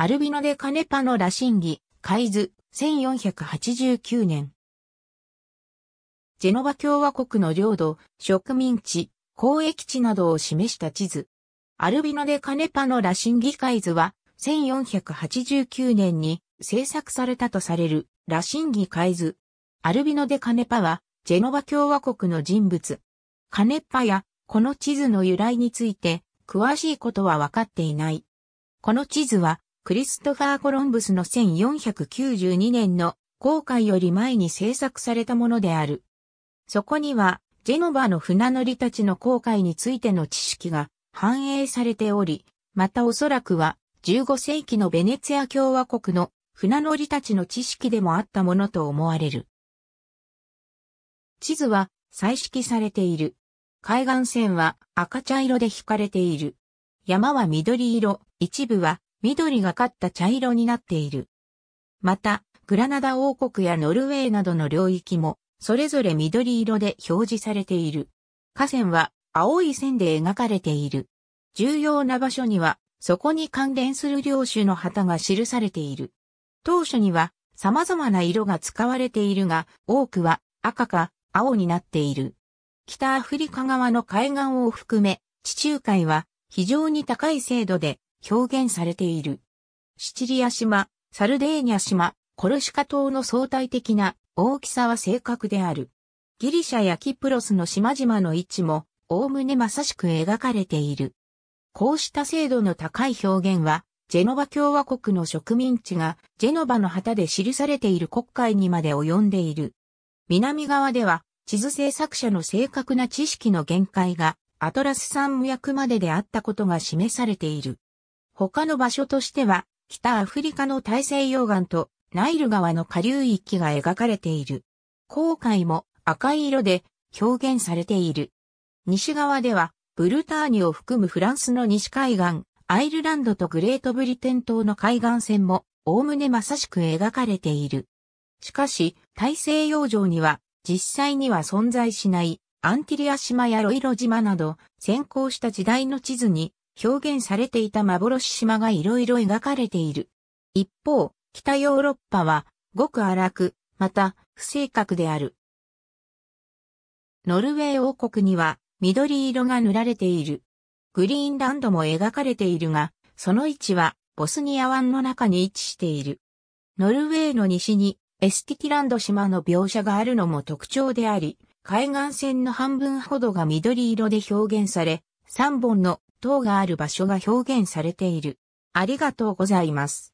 アルビノデカネパの羅針儀、海図、1489年。ジェノバ共和国の領土、植民地、交易地などを示した地図。アルビノデカネパの羅針儀海図は、1489年に制作されたとされる羅針儀海図。アルビノデカネパは、ジェノバ共和国の人物。カネパや、この地図の由来について、詳しいことは分かっていない。この地図は、クリストファー・コロンブスの1492年の航海より前に制作されたものである。そこには、ジェノバの船乗りたちの航海についての知識が反映されており、またおそらくは15世紀のベネツィア共和国の船乗りたちの知識でもあったものと思われる。地図は彩色されている。海岸線は赤茶色で引かれている。山は緑色、一部は緑がかった茶色になっている。また、グラナダ王国やノルウェーなどの領域も、それぞれ緑色で表示されている。河川は青い線で描かれている。重要な場所には、そこに関連する領主の旗が記されている。当初には様々な色が使われているが、多くは赤か青になっている。北アフリカ側の海岸を含め、地中海は非常に高い精度で表現されている。シチリア島、サルデーニャ島、コルシカ島の相対的な大きさは正確である。ギリシャやキプロスの島々の位置も、おおむねまさしく描かれている。こうした精度の高い表現は、ジェノバ共和国の植民地が、ジェノバの旗で記されている国会にまで及んでいる。南側では、地図制作者の正確な知識の限界が、アトラス山脈までであったことが示されている。他の場所としては、北アフリカの大西洋岸とナイル川の下流域が描かれている。航海も赤い色で表現されている。西側では、ブルターニュを含むフランスの西海岸、アイルランドとグレートブリテン島の海岸線も、おおむねまさしく描かれている。しかし、大西洋上には、実際には存在しない、アンティリア島やロイロ島など、先行した時代の地図に表現されていた幻島が色々描かれている。一方、北ヨーロッパは、ごく荒く、また、不正確である。ノルウェー王国には、緑色が塗られている。グリーンランドも描かれているが、その位置は、ボスニア湾の中に位置している。ノルウェーの西に、エスティキランド島の描写があるのも特徴であり、海岸線の半分ほどが緑色で表現され、3本の等がある場所が表現されている。ありがとうございます。